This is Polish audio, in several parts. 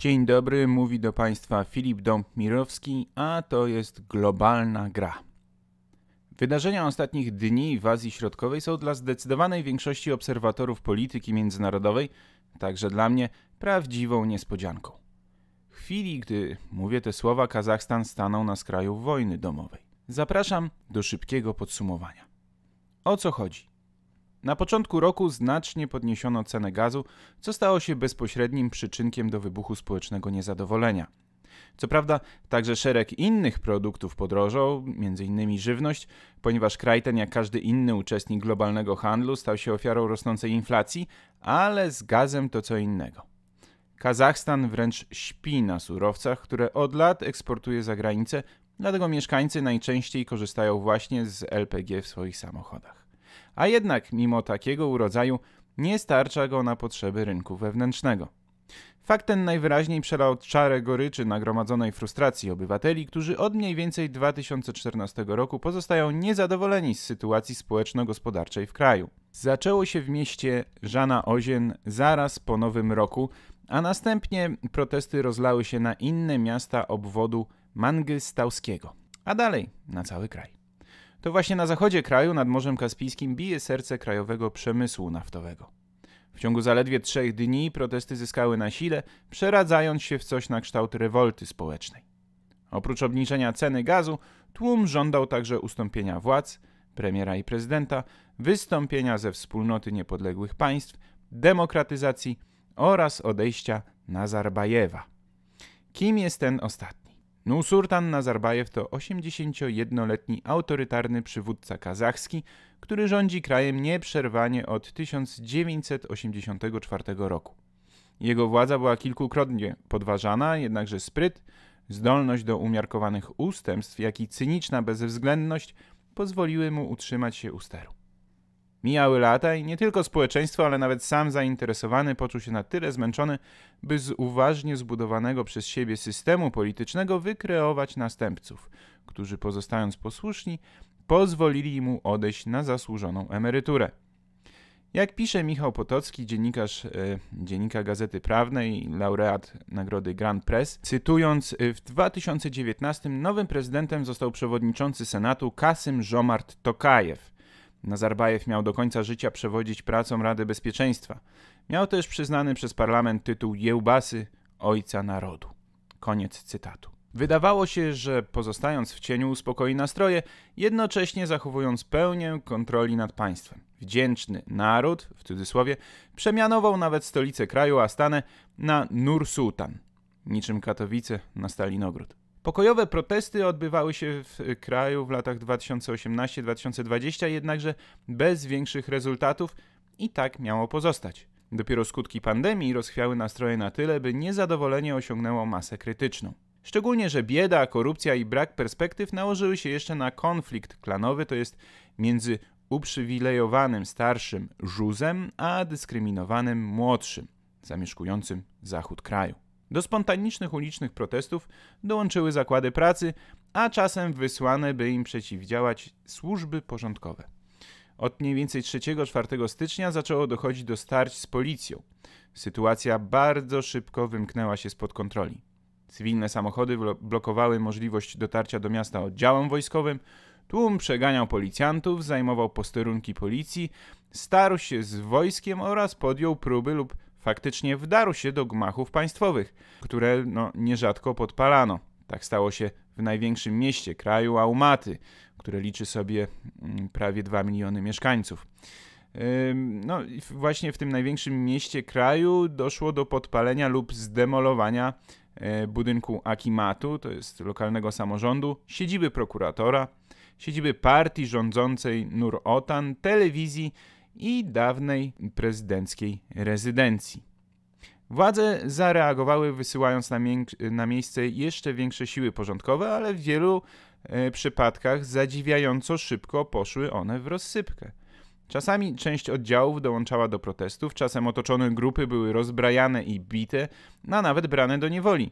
Dzień dobry, mówi do Państwa Filip Dąb-Mirowski, a to jest globalna gra. Wydarzenia ostatnich dni w Azji Środkowej są dla zdecydowanej większości obserwatorów polityki międzynarodowej, także dla mnie, prawdziwą niespodzianką. W chwili, gdy mówię te słowa, Kazachstan stanął na skraju wojny domowej. Zapraszam do szybkiego podsumowania. O co chodzi? Na początku roku znacznie podniesiono cenę gazu, co stało się bezpośrednim przyczynkiem do wybuchu społecznego niezadowolenia. Co prawda, także szereg innych produktów podrożał, m.in. żywność, ponieważ kraj ten, jak każdy inny uczestnik globalnego handlu, stał się ofiarą rosnącej inflacji, ale z gazem to co innego. Kazachstan wręcz śpi na surowcach, które od lat eksportuje za granicę, dlatego mieszkańcy najczęściej korzystają właśnie z LPG w swoich samochodach a jednak mimo takiego urodzaju nie starcza go na potrzeby rynku wewnętrznego. Fakt ten najwyraźniej przelał czarę goryczy nagromadzonej frustracji obywateli, którzy od mniej więcej 2014 roku pozostają niezadowoleni z sytuacji społeczno-gospodarczej w kraju. Zaczęło się w mieście Żana Ozien zaraz po nowym roku, a następnie protesty rozlały się na inne miasta obwodu Mangystauskiego, a dalej na cały kraj to właśnie na zachodzie kraju nad Morzem Kaspijskim bije serce krajowego przemysłu naftowego. W ciągu zaledwie trzech dni protesty zyskały na sile, przeradzając się w coś na kształt rewolty społecznej. Oprócz obniżenia ceny gazu, tłum żądał także ustąpienia władz, premiera i prezydenta, wystąpienia ze wspólnoty niepodległych państw, demokratyzacji oraz odejścia Nazarbajewa. Kim jest ten ostatni? Nusurtan Nazarbajew to 81-letni autorytarny przywódca kazachski, który rządzi krajem nieprzerwanie od 1984 roku. Jego władza była kilkukrotnie podważana, jednakże spryt, zdolność do umiarkowanych ustępstw, jak i cyniczna bezwzględność pozwoliły mu utrzymać się u steru. Mijały lata i nie tylko społeczeństwo, ale nawet sam zainteresowany poczuł się na tyle zmęczony, by z uważnie zbudowanego przez siebie systemu politycznego wykreować następców, którzy pozostając posłuszni, pozwolili mu odejść na zasłużoną emeryturę. Jak pisze Michał Potocki, dziennikarz y, dziennika Gazety Prawnej, laureat nagrody Grand Press, cytując, e, w 2019 nowym prezydentem został przewodniczący Senatu Kasym Żomart Tokajew. Nazarbajew miał do końca życia przewodzić pracą Rady Bezpieczeństwa. Miał też przyznany przez parlament tytuł Jełbasy Ojca Narodu. Koniec cytatu. Wydawało się, że pozostając w cieniu uspokoi nastroje, jednocześnie zachowując pełnię kontroli nad państwem. Wdzięczny naród, w cudzysłowie, przemianował nawet stolicę kraju Astanę na Nur Sultan, niczym Katowice na Stalinogród. Pokojowe protesty odbywały się w y, kraju w latach 2018-2020, jednakże bez większych rezultatów i tak miało pozostać. Dopiero skutki pandemii rozchwiały nastroje na tyle, by niezadowolenie osiągnęło masę krytyczną. Szczególnie, że bieda, korupcja i brak perspektyw nałożyły się jeszcze na konflikt klanowy, to jest między uprzywilejowanym starszym żuzem, a dyskryminowanym młodszym, zamieszkującym zachód kraju. Do spontanicznych ulicznych protestów dołączyły zakłady pracy, a czasem wysłane, by im przeciwdziałać służby porządkowe. Od mniej więcej 3-4 stycznia zaczęło dochodzić do starć z policją. Sytuacja bardzo szybko wymknęła się spod kontroli. Cywilne samochody blokowały możliwość dotarcia do miasta oddziałem wojskowym, tłum przeganiał policjantów, zajmował posterunki policji, starł się z wojskiem oraz podjął próby lub faktycznie wdarł się do gmachów państwowych, które no, nierzadko podpalano. Tak stało się w największym mieście kraju Aumaty, które liczy sobie mm, prawie 2 miliony mieszkańców. No, właśnie w tym największym mieście kraju doszło do podpalenia lub zdemolowania e, budynku Akimatu, to jest lokalnego samorządu, siedziby prokuratora, siedziby partii rządzącej Nur Otan, telewizji i dawnej prezydenckiej rezydencji. Władze zareagowały wysyłając na, na miejsce jeszcze większe siły porządkowe, ale w wielu e, przypadkach zadziwiająco szybko poszły one w rozsypkę. Czasami część oddziałów dołączała do protestów, czasem otoczone grupy były rozbrajane i bite, no a nawet brane do niewoli.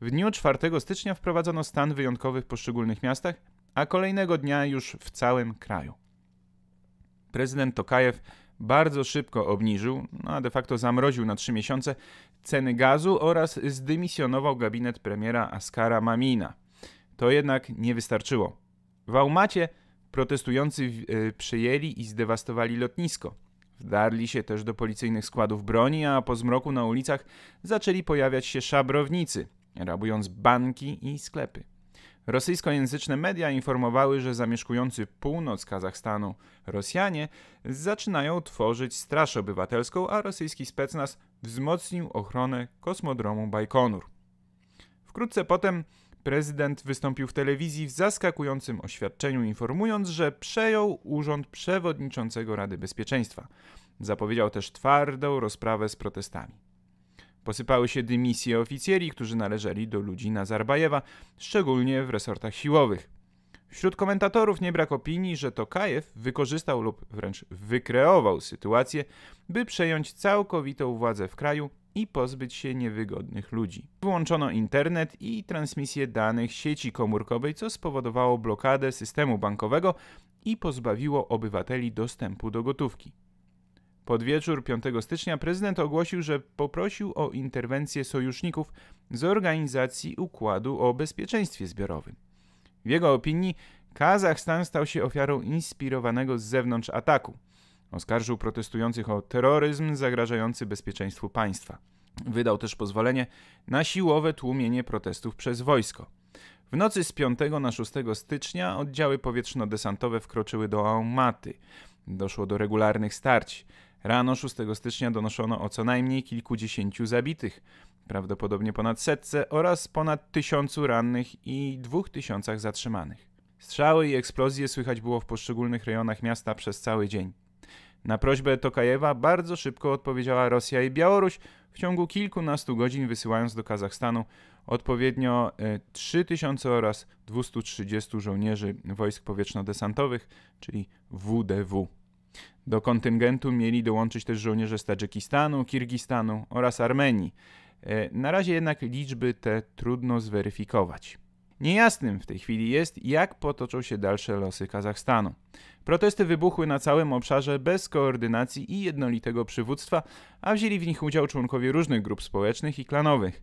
W dniu 4 stycznia wprowadzono stan wyjątkowy w poszczególnych miastach, a kolejnego dnia już w całym kraju prezydent Tokajew bardzo szybko obniżył, no a de facto zamroził na trzy miesiące ceny gazu oraz zdymisjonował gabinet premiera Askara Mamina. To jednak nie wystarczyło. W Aumacie protestujący e, przyjęli i zdewastowali lotnisko. Wdarli się też do policyjnych składów broni, a po zmroku na ulicach zaczęli pojawiać się szabrownicy, rabując banki i sklepy. Rosyjskojęzyczne media informowały, że zamieszkujący północ Kazachstanu Rosjanie zaczynają tworzyć straż obywatelską, a rosyjski specnaz wzmocnił ochronę kosmodromu Bajkonur. Wkrótce potem prezydent wystąpił w telewizji w zaskakującym oświadczeniu, informując, że przejął urząd przewodniczącego Rady Bezpieczeństwa. Zapowiedział też twardą rozprawę z protestami. Posypały się dymisje oficjeli, którzy należeli do ludzi Nazarbajewa, szczególnie w resortach siłowych. Wśród komentatorów nie brak opinii, że Tokajew wykorzystał lub wręcz wykreował sytuację, by przejąć całkowitą władzę w kraju i pozbyć się niewygodnych ludzi. Wyłączono internet i transmisję danych sieci komórkowej, co spowodowało blokadę systemu bankowego i pozbawiło obywateli dostępu do gotówki. Pod wieczór 5 stycznia prezydent ogłosił, że poprosił o interwencję sojuszników z organizacji Układu o Bezpieczeństwie Zbiorowym. W jego opinii Kazachstan stał się ofiarą inspirowanego z zewnątrz ataku. Oskarżył protestujących o terroryzm zagrażający bezpieczeństwu państwa. Wydał też pozwolenie na siłowe tłumienie protestów przez wojsko. W nocy z 5 na 6 stycznia oddziały powietrzno-desantowe wkroczyły do Almaty. Doszło do regularnych starć. Rano 6 stycznia donoszono o co najmniej kilkudziesięciu zabitych, prawdopodobnie ponad setce oraz ponad tysiącu rannych i dwóch tysiącach zatrzymanych. Strzały i eksplozje słychać było w poszczególnych rejonach miasta przez cały dzień. Na prośbę Tokajewa bardzo szybko odpowiedziała Rosja i Białoruś, w ciągu kilkunastu godzin wysyłając do Kazachstanu odpowiednio 3000 e, oraz 230 żołnierzy wojsk powietrzno-desantowych, czyli WDW. Do kontyngentu mieli dołączyć też żołnierze z Tadżykistanu, Kirgistanu oraz Armenii. E, na razie jednak liczby te trudno zweryfikować. Niejasnym w tej chwili jest, jak potoczą się dalsze losy Kazachstanu. Protesty wybuchły na całym obszarze bez koordynacji i jednolitego przywództwa, a wzięli w nich udział członkowie różnych grup społecznych i klanowych.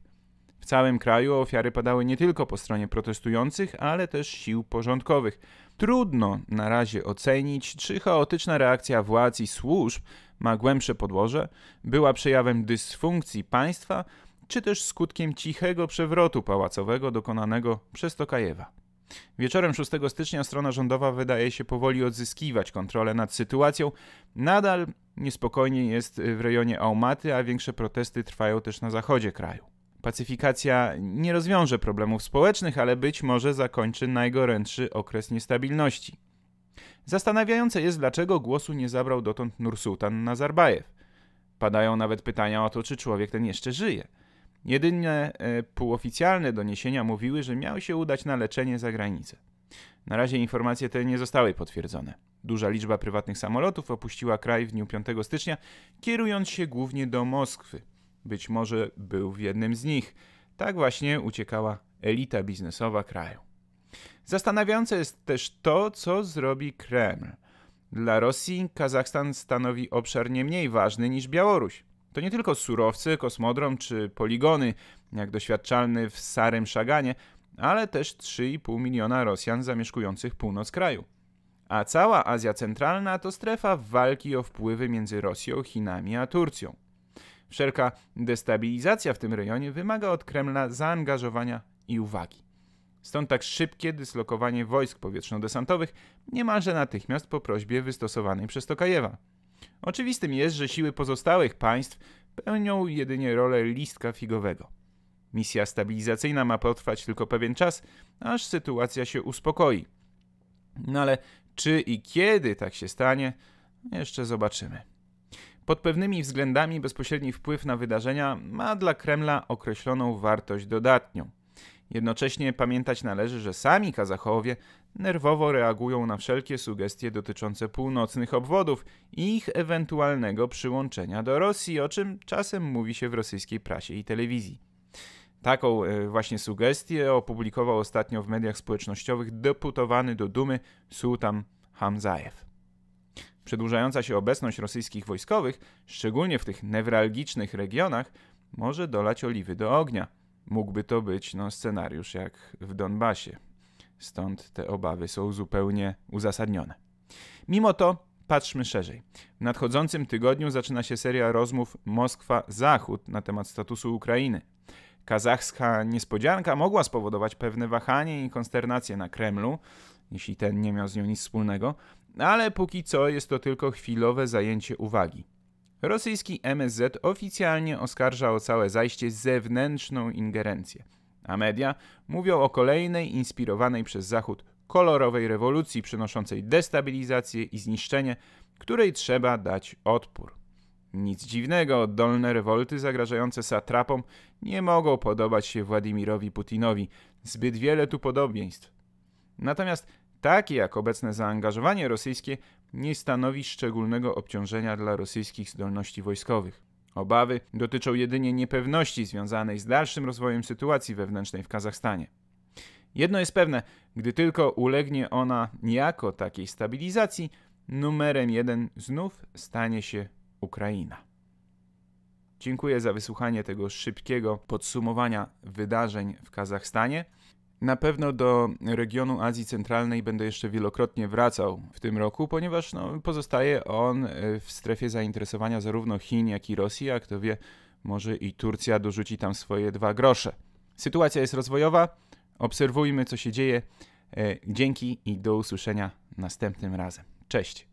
W całym kraju ofiary padały nie tylko po stronie protestujących, ale też sił porządkowych. Trudno na razie ocenić, czy chaotyczna reakcja władz i służb ma głębsze podłoże, była przejawem dysfunkcji państwa, czy też skutkiem cichego przewrotu pałacowego dokonanego przez Tokajewa. Wieczorem 6 stycznia strona rządowa wydaje się powoli odzyskiwać kontrolę nad sytuacją. Nadal niespokojnie jest w rejonie Aumaty, a większe protesty trwają też na zachodzie kraju. Pacyfikacja nie rozwiąże problemów społecznych, ale być może zakończy najgorętszy okres niestabilności. Zastanawiające jest, dlaczego głosu nie zabrał dotąd Nursultan Nazarbajew. Padają nawet pytania o to, czy człowiek ten jeszcze żyje. Jedynie e, półoficjalne doniesienia mówiły, że miał się udać na leczenie za granicę. Na razie informacje te nie zostały potwierdzone. Duża liczba prywatnych samolotów opuściła kraj w dniu 5 stycznia, kierując się głównie do Moskwy. Być może był w jednym z nich. Tak właśnie uciekała elita biznesowa kraju. Zastanawiające jest też to, co zrobi Kreml. Dla Rosji Kazachstan stanowi obszar nie mniej ważny niż Białoruś. To nie tylko surowce, kosmodrom czy poligony, jak doświadczalny w Sarym Szaganie, ale też 3,5 miliona Rosjan zamieszkujących północ kraju. A cała Azja Centralna to strefa walki o wpływy między Rosją, Chinami a Turcją. Wszelka destabilizacja w tym rejonie wymaga od Kremla zaangażowania i uwagi. Stąd tak szybkie dyslokowanie wojsk powietrzno-desantowych niemalże natychmiast po prośbie wystosowanej przez Tokajewa. Oczywistym jest, że siły pozostałych państw pełnią jedynie rolę listka figowego. Misja stabilizacyjna ma potrwać tylko pewien czas, aż sytuacja się uspokoi. No ale czy i kiedy tak się stanie, jeszcze zobaczymy. Pod pewnymi względami bezpośredni wpływ na wydarzenia ma dla Kremla określoną wartość dodatnią. Jednocześnie pamiętać należy, że sami Kazachowie nerwowo reagują na wszelkie sugestie dotyczące północnych obwodów i ich ewentualnego przyłączenia do Rosji, o czym czasem mówi się w rosyjskiej prasie i telewizji. Taką e, właśnie sugestię opublikował ostatnio w mediach społecznościowych deputowany do Dumy Sultan Hamzajew. Przedłużająca się obecność rosyjskich wojskowych, szczególnie w tych newralgicznych regionach, może dolać oliwy do ognia. Mógłby to być no, scenariusz jak w Donbasie. Stąd te obawy są zupełnie uzasadnione. Mimo to patrzmy szerzej. W nadchodzącym tygodniu zaczyna się seria rozmów Moskwa-Zachód na temat statusu Ukrainy. Kazachska niespodzianka mogła spowodować pewne wahanie i konsternację na Kremlu, jeśli ten nie miał z nią nic wspólnego, no ale póki co jest to tylko chwilowe zajęcie uwagi. Rosyjski MSZ oficjalnie oskarża o całe zajście zewnętrzną ingerencję, a media mówią o kolejnej inspirowanej przez Zachód kolorowej rewolucji przynoszącej destabilizację i zniszczenie, której trzeba dać odpór. Nic dziwnego, oddolne rewolty zagrażające satrapom nie mogą podobać się Władimirowi Putinowi. Zbyt wiele tu podobieństw. Natomiast takie jak obecne zaangażowanie rosyjskie, nie stanowi szczególnego obciążenia dla rosyjskich zdolności wojskowych. Obawy dotyczą jedynie niepewności związanej z dalszym rozwojem sytuacji wewnętrznej w Kazachstanie. Jedno jest pewne, gdy tylko ulegnie ona niejako takiej stabilizacji, numerem jeden znów stanie się Ukraina. Dziękuję za wysłuchanie tego szybkiego podsumowania wydarzeń w Kazachstanie. Na pewno do regionu Azji Centralnej będę jeszcze wielokrotnie wracał w tym roku, ponieważ no, pozostaje on e, w strefie zainteresowania zarówno Chin, jak i Rosji, a kto wie, może i Turcja dorzuci tam swoje dwa grosze. Sytuacja jest rozwojowa, obserwujmy co się dzieje. E, dzięki i do usłyszenia następnym razem. Cześć!